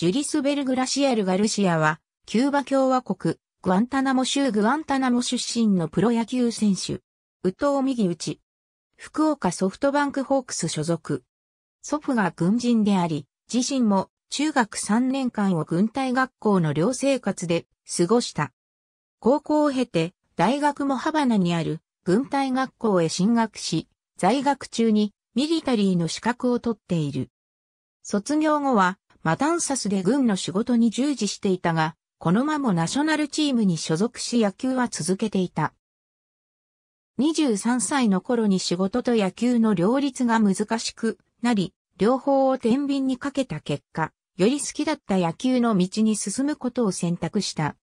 ジュリスベル・グラシエル・ガルシアは、キューバ共和国、グアンタナモ州グアンタナモ出身のプロ野球選手。ウトを右打ち。福岡ソフトバンクホークス所属。祖父が軍人であり、自身も中学3年間を軍隊学校の寮生活で過ごした。高校を経て、大学もハバナにある軍隊学校へ進学し、在学中にミリタリーの資格を取っている。卒業後はマタンサスで軍の仕事に従事していたが、この間もナショナルチームに所属し野球は続けていた。23歳の頃に仕事と野球の両立が難しくなり、両方を天秤にかけた結果、より好きだった野球の道に進むことを選択した。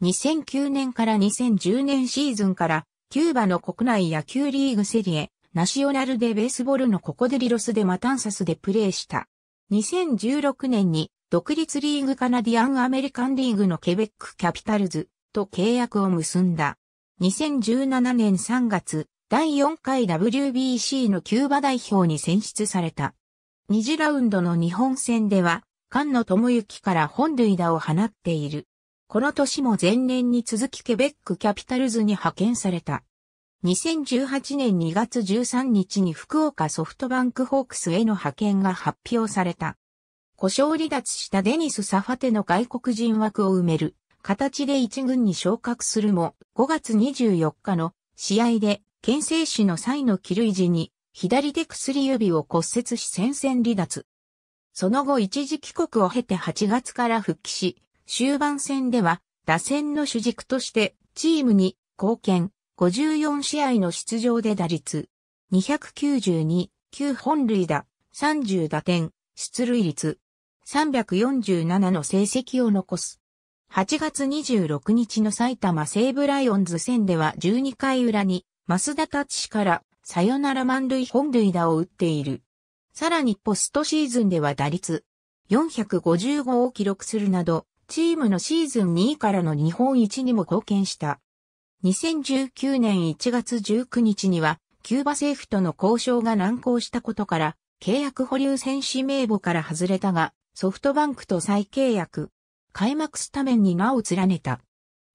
2009年から2010年シーズンから、キューバの国内野球リーグセリエ、ナショナルでベースボールのココデリロスでマタンサスでプレーした。2016年に独立リーグカナディアンアメリカンリーグのケベックキャピタルズと契約を結んだ。2017年3月、第4回 WBC のキューバ代表に選出された。2次ラウンドの日本戦では、菅野智之から本塁打を放っている。この年も前年に続きケベックキャピタルズに派遣された。2018年2月13日に福岡ソフトバンクホークスへの派遣が発表された。故障離脱したデニス・サファテの外国人枠を埋める形で一軍に昇格するも5月24日の試合で県政史の際の帰類時に左手薬指を骨折し戦線離脱。その後一時帰国を経て8月から復帰し、終盤戦では打線の主軸としてチームに貢献。54試合の出場で打率、292、9本塁打、30打点、出塁率、347の成績を残す。8月26日の埼玉西武ライオンズ戦では12回裏に、増田達志からサヨナラ満塁本塁打を打っている。さらにポストシーズンでは打率455を記録するなど、チームのシーズン2位からの日本一にも貢献した。2019年1月19日には、キューバ政府との交渉が難航したことから、契約保留戦士名簿から外れたが、ソフトバンクと再契約、開幕スタメンに名を連ねた。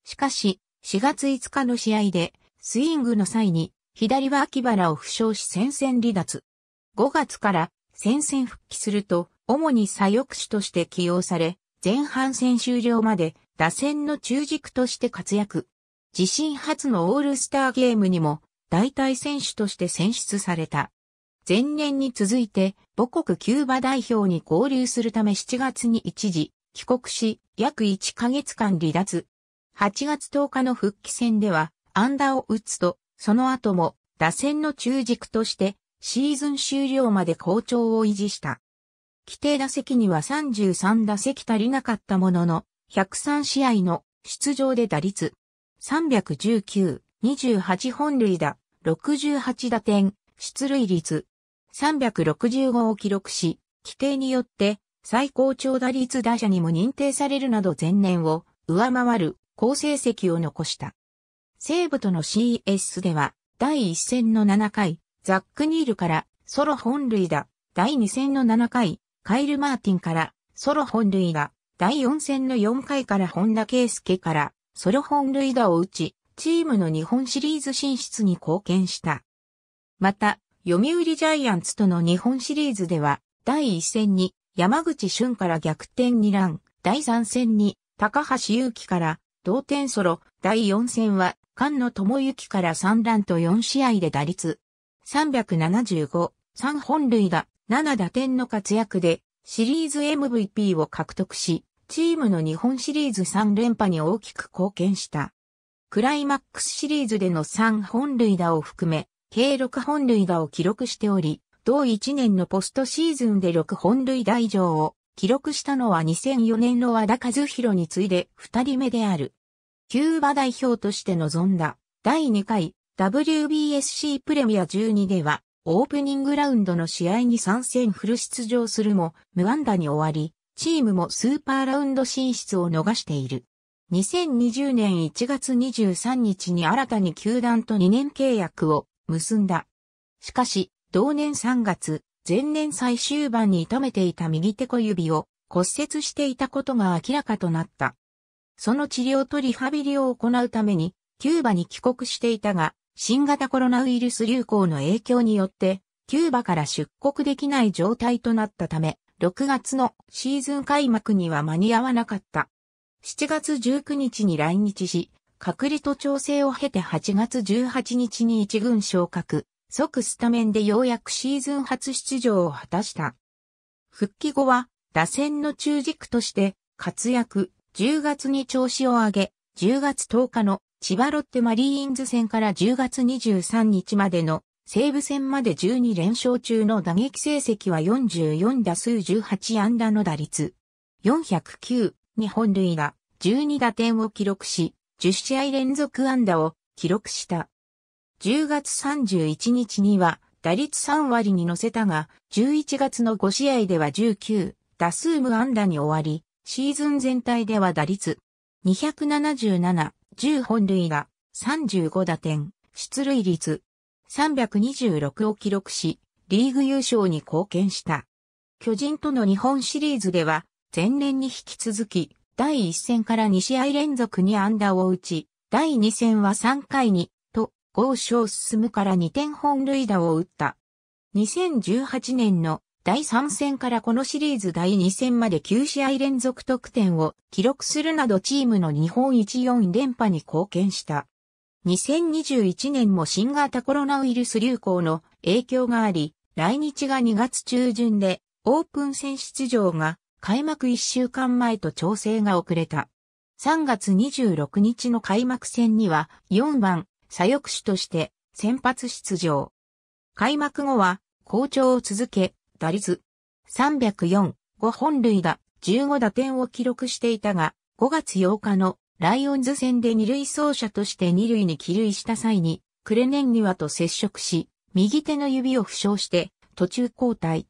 しかし、4月5日の試合で、スイングの際に、左は秋原を負傷し戦線離脱。5月から戦線復帰すると、主に左翼手として起用され、前半戦終了まで打線の中軸として活躍。自身初のオールスターゲームにも代替選手として選出された。前年に続いて母国キューバ代表に合流するため7月に一時帰国し約1ヶ月間離脱。8月10日の復帰戦ではアダーを打つとその後も打線の中軸としてシーズン終了まで好調を維持した。規定打席には33打席足りなかったものの103試合の出場で打率319、28本塁打、68打点、出塁率、365を記録し、規定によって最高長打率打者にも認定されるなど前年を上回る好成績を残した。西部との CS では第1戦の7回、ザック・ニールからソロ本塁打、第2戦の7回、カイル・マーティンからソロ本塁打、第4戦の4回から本田圭介からソロ本塁打を打ち、チームの日本シリーズ進出に貢献した。また、読売ジャイアンツとの日本シリーズでは、第1戦に山口俊から逆転2ラン、第3戦に高橋祐希から同点ソロ、第4戦は菅野智之から3ランと4試合で打率375、3本塁打、7打点の活躍でシリーズ MVP を獲得し、チームの日本シリーズ3連覇に大きく貢献した。クライマックスシリーズでの3本塁打を含め、計6本塁打を記録しており、同1年のポストシーズンで6本塁打以上を記録したのは2004年の和田和弘に次いで2人目である。キューバ代表として臨んだ第2回 WBSC プレミア12ではオープニングラウンドの試合に参戦フル出場するも無安打に終わり、チームもスーパーラウンド進出を逃している。2020年1月23日に新たに球団と2年契約を結んだ。しかし、同年3月、前年最終盤に痛めていた右手小指を骨折していたことが明らかとなった。その治療とリハビリを行うために、キューバに帰国していたが、新型コロナウイルス流行の影響によって、キューバから出国できない状態となったため、6月のシーズン開幕には間に合わなかった。7月19日に来日し、隔離と調整を経て8月18日に一軍昇格、即スタメンでようやくシーズン初出場を果たした。復帰後は打線の中軸として活躍、10月に調子を上げ、10月10日の千葉ロッテマリーンズ戦から10月23日までの西武戦まで12連勝中の打撃成績は44打数18安打の打率。409、日本塁打、12打点を記録し、10試合連続安打を記録した。10月31日には打率3割に乗せたが、11月の5試合では19、打数無安打に終わり、シーズン全体では打率277、10本塁打、35打点、出塁率326を記録し、リーグ優勝に貢献した。巨人との日本シリーズでは、前年に引き続き、第1戦から2試合連続に安打を打ち、第2戦は3回に、と、豪勝進むから2点本塁打を打った。2018年の第3戦からこのシリーズ第2戦まで9試合連続得点を記録するなどチームの日本一4連覇に貢献した。2021年も新型コロナウイルス流行の影響があり、来日が2月中旬でオープン戦出場が開幕1週間前と調整が遅れた。3月26日の開幕戦には4番左翼手として先発出場。開幕後は好調を続け、打率304、5本塁打、15打点を記録していたが、5月8日のライオンズ戦で二塁走者として二塁に帰塁した際に、クレネンニワと接触し、右手の指を負傷して、途中交代。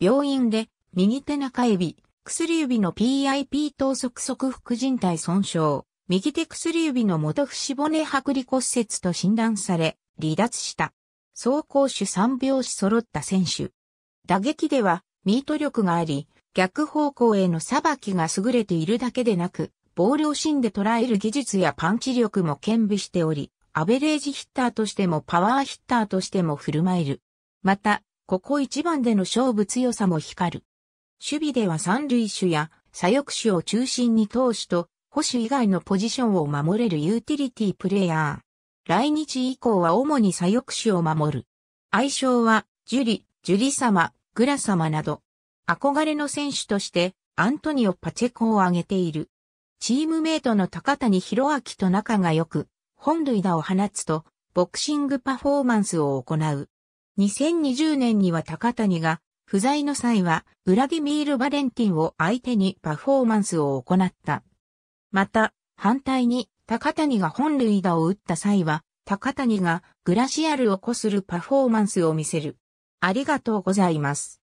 病院で、右手中指、薬指の PIP 等側側副靭帯損傷、右手薬指の元節骨剥離骨折と診断され、離脱した。走行手3拍子揃った選手。打撃では、ミート力があり、逆方向への裁きが優れているだけでなく、ボールを芯で捉える技術やパンチ力も兼備しており、アベレージヒッターとしてもパワーヒッターとしても振る舞える。また、ここ一番での勝負強さも光る。守備では三塁手や左翼手を中心に投手と、保守以外のポジションを守れるユーティリティプレイヤー。来日以降は主に左翼手を守る。愛称は、ジュリ、ジュリ様、グラ様など。憧れの選手として、アントニオ・パチェコを挙げている。チームメイトの高谷博明と仲が良く、本塁打を放つと、ボクシングパフォーマンスを行う。2020年には高谷が、不在の際は、ウラディミール・バレンティンを相手にパフォーマンスを行った。また、反対に、高谷が本塁打を打った際は、高谷がグラシアルをこするパフォーマンスを見せる。ありがとうございます。